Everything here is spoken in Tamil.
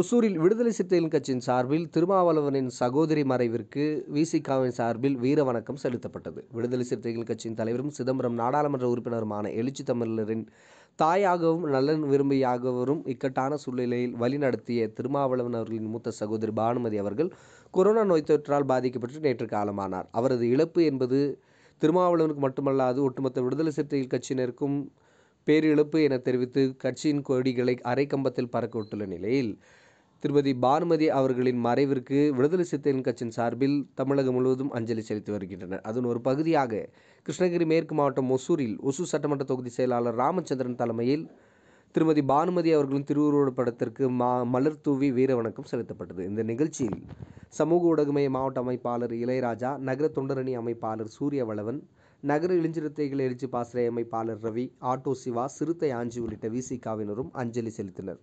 ஒசூரில் விடுதலை சிறுத்தைகள் கட்சியின் சார்பில் திருமாவளவனின் சகோதரி மறைவிற்கு விசிகாவின் சார்பில் வீர வணக்கம் செலுத்தப்பட்டது விடுதலை சிறுத்தைகள் கட்சியின் தலைவரும் சிதம்பரம் நாடாளுமன்ற உறுப்பினருமான எழுச்சி தமிழரின் தாயாகவும் நலன் விரும்பியாகவரும் இக்கட்டான சூழ்நிலையில் வழிநடத்திய திருமாவளவன் அவர்களின் மூத்த சகோதரி பானுமதி அவர்கள் கொரோனா நோய் தொற்றால் பாதிக்கப்பட்டு நேற்று காலமானார் அவரது இழப்பு என்பது திருமாவளவனுக்கு மட்டுமல்லாது ஒட்டுமொத்த விடுதலை சிறுத்தைகள் கட்சியினருக்கும் பேரிழப்பு என தெரிவித்து கட்சியின் கொடிகளை அரைக்கம்பத்தில் பறக்க விட்டுள்ள நிலையில் திருமதி பானுமதி அவர்களின் மறைவிற்கு விடுதலை சிறுத்தைகள் கட்சியின் சார்பில் தமிழகம் முழுவதும் அஞ்சலி செலுத்தி வருகின்றனர் அதன் ஒரு பகுதியாக கிருஷ்ணகிரி மேற்கு மாவட்டம் ஒசூரில் ஒசூர் சட்டமன்ற தொகுதி செயலாளர் ராமச்சந்திரன் தலைமையில் திருமதி பானுமதி அவர்களின் திருவுருவ படத்திற்கு மா மலர் தூவி வீர வணக்கம் செலுத்தப்பட்டது இந்த நிகழ்ச்சியில் சமூக ஊடகமய மாவட்ட அமைப்பாளர் இளையராஜா நகர தொண்டரணி அமைப்பாளர் சூரிய வளவன் நகர இளைஞரத்தைகள் எழுச்சி பாசறை அமைப்பாளர் ரவி ஆட்டோ சிவா சிறுத்தை ஆஞ்சி உள்ளிட்ட விசிகாவினரும் அஞ்சலி செலுத்தினர்